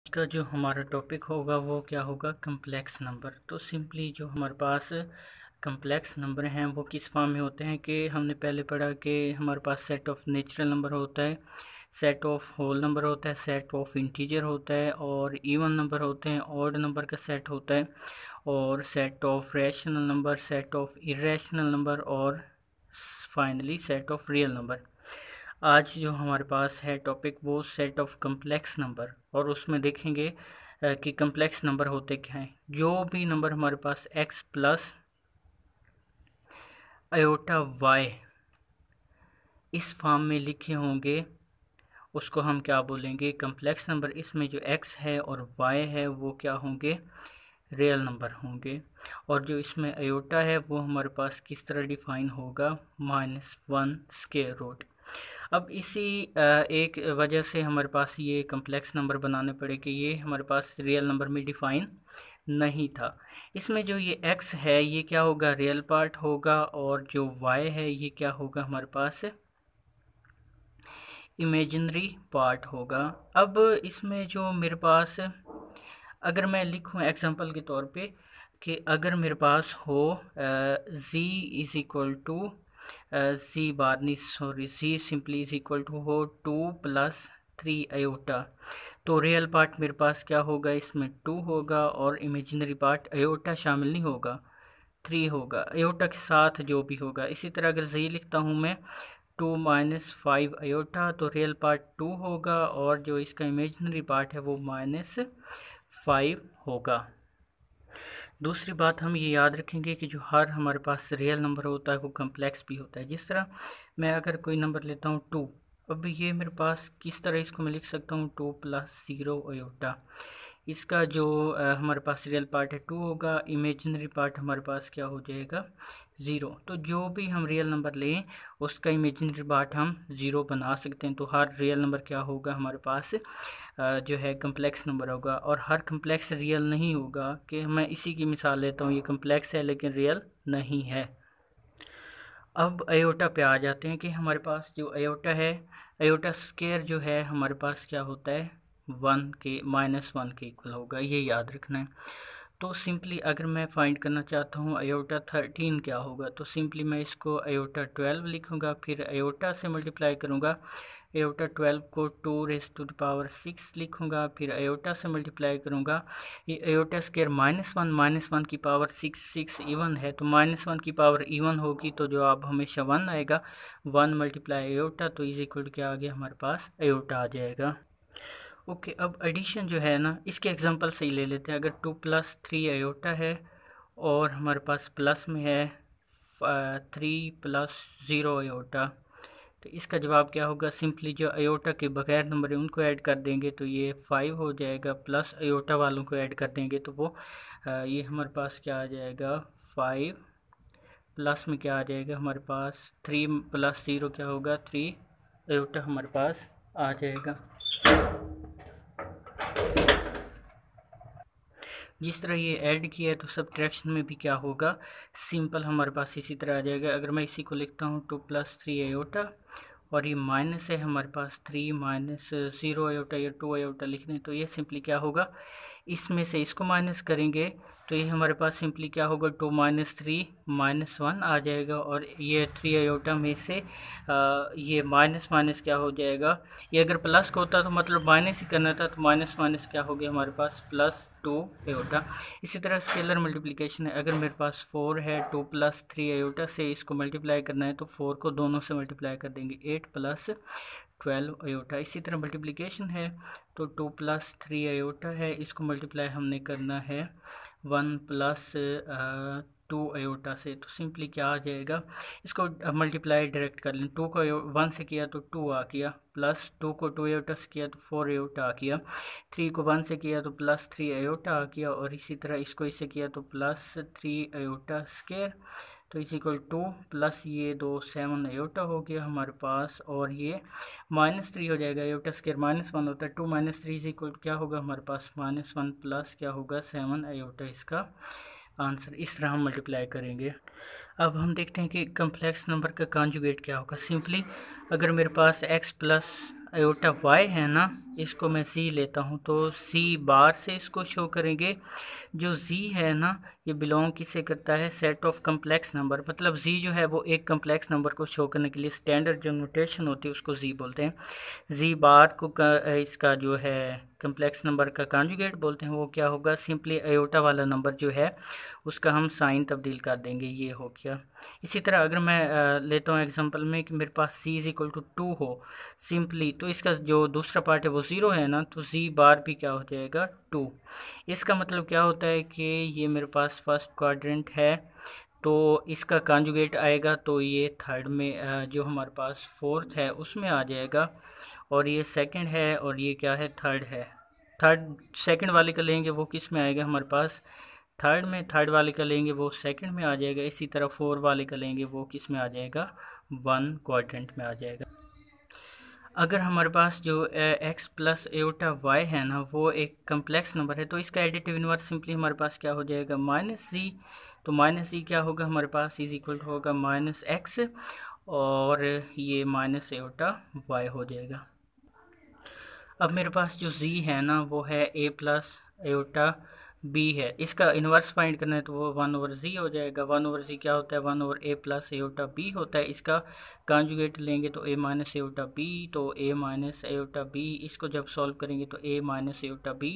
आज का जो हमारा टॉपिक होगा वो क्या होगा कम्प्लेक्स नंबर तो सिंपली जो हमारे पास कम्प्लेक्स नंबर हैं वो किस फॉर्म में होते हैं कि हमने पहले पढ़ा कि हमारे पास सेट ऑफ नेचुरल नंबर होता है सेट ऑफ होल नंबर होता है सेट ऑफ इंटीजर होता है और इवन नंबर होते हैं ऑड नंबर का सेट होता है और set of rational number set of irrational number और finally set of real number आज जो हमारे पास है टॉपिक वो सेट ऑफ कम्प्लेक्स नंबर और उसमें देखेंगे कि कम्प्लेक्स नंबर होते क्या हैं जो भी नंबर हमारे पास एक्स प्लस अयोटा वाई इस फॉर्म में लिखे होंगे उसको हम क्या बोलेंगे कम्प्लेक्स नंबर इसमें जो एक्स है और वाई है वो क्या होंगे रियल नंबर होंगे और जो इसमें अयोटा है वो हमारे पास किस तरह डिफाइन होगा माइनस वन स्केयर रोड अब इसी एक वजह से हमारे पास ये कम्प्लेक्स नंबर बनाने पड़े कि ये हमारे पास रियल नंबर में डिफ़ाइन नहीं था इसमें जो ये एक्स है ये क्या होगा रियल पार्ट होगा और जो वाई है ये क्या होगा हमारे पास इमेजनरी पार्ट होगा अब इसमें जो मेरे पास अगर मैं लिखूँ एग्ज़ाम्पल के तौर पे कि अगर मेरे पास हो z is equal to c बारनी sorry c simply is equal to हो टू प्लस थ्री अयोटा तो रियल पार्ट मेरे पास क्या होगा इसमें टू होगा और इमेजिनरी पार्ट अयोटा शामिल नहीं होगा थ्री होगा अयोटा के साथ जो भी होगा इसी तरह अगर जी लिखता हूँ मैं टू माइनस फाइव अयोटा तो रियल पार्ट टू होगा और जो इसका इमेजनरी पार्ट है वो माइनस फाइव होगा दूसरी बात हम ये याद रखेंगे कि जो हर हमारे पास रियल नंबर होता है वो कम्प्लेक्स भी होता है जिस तरह मैं अगर कोई नंबर लेता हूँ टू अब ये मेरे पास किस तरह इसको मैं लिख सकता हूँ टू प्लस ज़ीरो अयोटा इसका जो हमारे पास रियल पार्ट है टू होगा इमेजनरी पार्ट हमारे पास क्या हो जाएगा ज़ीरो तो जो भी हम रियल नंबर लें उसका इमेजनरी पार्ट हम ज़ीरो बना सकते हैं तो हर रियल नंबर क्या होगा हमारे पास जो है कम्प्लेक्स नंबर होगा और हर कम्प्लेक्स रियल नहीं होगा कि मैं इसी की मिसाल लेता हूँ ये कम्प्लेक्स है लेकिन रियल नहीं है अब अयोटा पे आ जाते हैं कि हमारे पास जो अयोटा है अयोटा स्केयर जो है हमारे पास क्या होता है वन के माइनस वन के इक्वल होगा ये याद रखना है तो सिंपली अगर मैं फाइंड करना चाहता हूँ अयोटा थर्टीन क्या होगा तो सिंपली मैं इसको अयोटा ट्वेल्व लिखूँगा फिर अयोटा से मल्टीप्लाई करूँगा एयोटा ट्वेल्व को two raise to the power six लिखूंगा फिर एयोटा से मल्टीप्लाई करूंगा ये iota square minus one minus one की पावर सिक्स सिक्स इवन है तो माइनस वन की पावर इवन होगी तो जो आप हमेशा वन आएगा वन मल्टीप्लाई एयोटा तो इज इक्वल क्या आ गया हमारे पास एयोटा आ जाएगा ओके अब एडिशन जो है ना इसके एग्जांपल ही ले लेते हैं अगर टू प्लस थ्री आयोटा है और हमारे पास प्लस में है थ्री प्लस ज़ीरो आयोटा तो इसका जवाब क्या होगा सिंपली जो आयोटा के बगैर नंबर है उनको ऐड कर देंगे तो ये फाइव हो जाएगा प्लस आयोटा वालों को ऐड कर देंगे तो वो आ, uh, ये हमारे पास क्या आ जाएगा फाइव प्लस में क्या आ जाएगा हमारे पास थ्री प्लस ज़ीरो क्या होगा थ्री आयोटा हमारे पास आ जाएगा जिस तरह ये ऐड किया है तो सब में भी क्या होगा सिंपल हमारे पास इसी तरह आ जाएगा अगर मैं इसी को लिखता हूँ टू प्लस थ्री आयोटा और ये माइनस है हमारे पास थ्री माइनस ज़ीरो आयोटा या टू आयोटा लिखने तो ये सिंपली क्या होगा इसमें से इसको माइनस करेंगे तो ये हमारे पास सिंपली क्या होगा two minus three minus one आ जाएगा और ये थ्री आयोटा में से आ, ये माइनस माइनस क्या हो जाएगा ये अगर प्लस का होता तो मतलब माइनस ही करना था तो माइनस माइनस क्या हो गया हमारे पास प्लस टू आयोटा इसी तरह स्केलर मल्टीप्लिकेशन है अगर मेरे पास फोर है टू प्लस थ्री एयोटा से इसको मल्टीप्लाई करना है तो फोर को दोनों से मल्टीप्लाई कर देंगे एट प्लस ट्वेल्व अयोटा इसी तरह मल्टीप्लिकेशन है तो टू प्लस थ्री अयोटा है इसको मल्टीप्लाई हमने करना है वन प्लस टू अयोटा से तो सिंपली क्या आ जाएगा इसको मल्टीप्लाई डायरेक्ट कर लें टू को वन से किया तो टू आ गया प्लस टू को टू एयोटा से किया तो फोर एयोटा आ गया थ्री को वन से किया तो प्लस थ्री अयोटा आ गया और इसी तरह इसको इसे किया तो प्लस थ्री अयोटा स्केयर तो इज इक्वल टू प्लस ये दो सेवन एटा हो गया हमारे पास और ये माइनस थ्री हो जाएगा एटा स्केयर माइनस वन होता है two minus three is equal क्या होगा हमारे पास माइनस वन प्लस क्या होगा सेवन एटा इसका आंसर इस तरह हम मल्टीप्लाई करेंगे अब हम देखते हैं कि कम्प्लेक्स नंबर का कॉन्जुगेट क्या होगा सिंपली अगर मेरे पास एक्स प्लस आयोटा वाई है ना इसको मैं सी लेता हूँ तो सी बार से इसको शो करेंगे जो जी है ना ये बिलोंग किसे करता है सेट ऑफ कम्प्लेक्स नंबर मतलब जी जो है वो एक कम्प्लेक्स नंबर को शो करने के लिए स्टैंडर्ड जो नोटेशन होती है उसको जी बोलते हैं जी बार को इसका जो है कम्प्लेक्स नंबर का कॉन्जुगेट बोलते हैं वो क्या होगा सिंपली अयोटा वाला नंबर जो है उसका हम साइन तब्दील कर देंगे ये हो गया इसी तरह अगर मैं लेता हूँ एग्जांपल में कि मेरे पास c is equal to two हो सिंपली तो इसका जो दूसरा पार्ट है वो ज़ीरो है ना तो जी बार भी क्या हो जाएगा टू इसका मतलब क्या होता है कि ये मेरे पास फर्स्ट क्वाड्रेंट है तो इसका कॉन्जुगेट आएगा तो ये थर्ड में जो हमारे पास फोर्थ है उसमें आ जाएगा और ये सेकंड है और ये क्या है थर्ड है थर्ड सेकंड वाले का लेंगे वो किस में आएगा हमारे पास थर्ड में थर्ड वाले का लेंगे वो सेकंड में आ जाएगा इसी तरह फोर वाले का लेंगे वो किस में आ जाएगा वन क्वाड्रेंट में आ जाएगा अगर हमारे पास जो एक्स प्लस एटा वाई है ना वो एक कम्प्लेक्स नंबर है तो इसका एडिटिव इनवर्स सिंपली हमारे पास क्या हो जाएगा माइनस जी तो माइनस जी क्या होगा हमारे पास इज इक्वल होगा माइनस एक्स और ये माइनस एटा वाई हो जाएगा अब मेरे पास जो जी है ना वो है ए प्लस एटा बी है इसका इन्वर्स फाइंड करना है तो वो वन ओवर जी हो जाएगा वन ओवर जी क्या होता है one over a plus a iota b होता है इसका कॉन्जुगेट लेंगे तो ए माइनस ए ओटा बी तो ए माइनस ए ओटा बी इसको जब सॉल्व करेंगे तो ए माइनस ए ओटा बी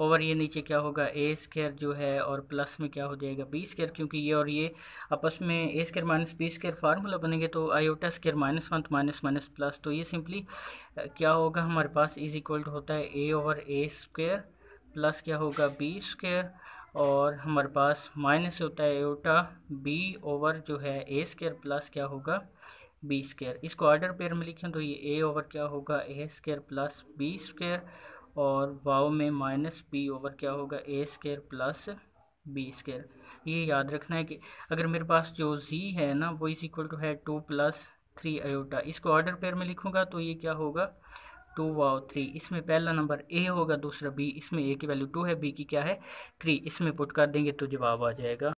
और ये नीचे क्या होगा ए स्केयर जो है और प्लस में क्या हो जाएगा बी स्केयर क्योंकि ये और ये आपस में a square minus b square formula बनेंगे तो आयोटा स्केयर माइनस वन तो माइनस माइनस प्लस तो ये सिंपली क्या होगा हमारे पास इज इक्वल टू होता है a over a square plus क्या होगा बी स्क्र और हमारे पास माइनस होता है एटा बी ओवर जो है ए स्क्र प्लस क्या होगा बी स्क्र इसको ऑर्डर पेयर में लिखें तो ये ए ओवर क्या होगा a square plus b square और वाओ में माइनस बी ओवर क्या होगा a square plus b square ये याद रखना है कि अगर मेरे पास जो जी है ना वो इज इक्वल टू है टू प्लस थ्री आयोटा इसको ऑर्डर पेयर में लिखूंगा तो ये क्या होगा टू वाओ थ्री इसमें पहला नंबर ए होगा दूसरा बी इसमें ए की वैल्यू टू है बी की क्या है थ्री इसमें पुट कर देंगे तो जवाब आ जाएगा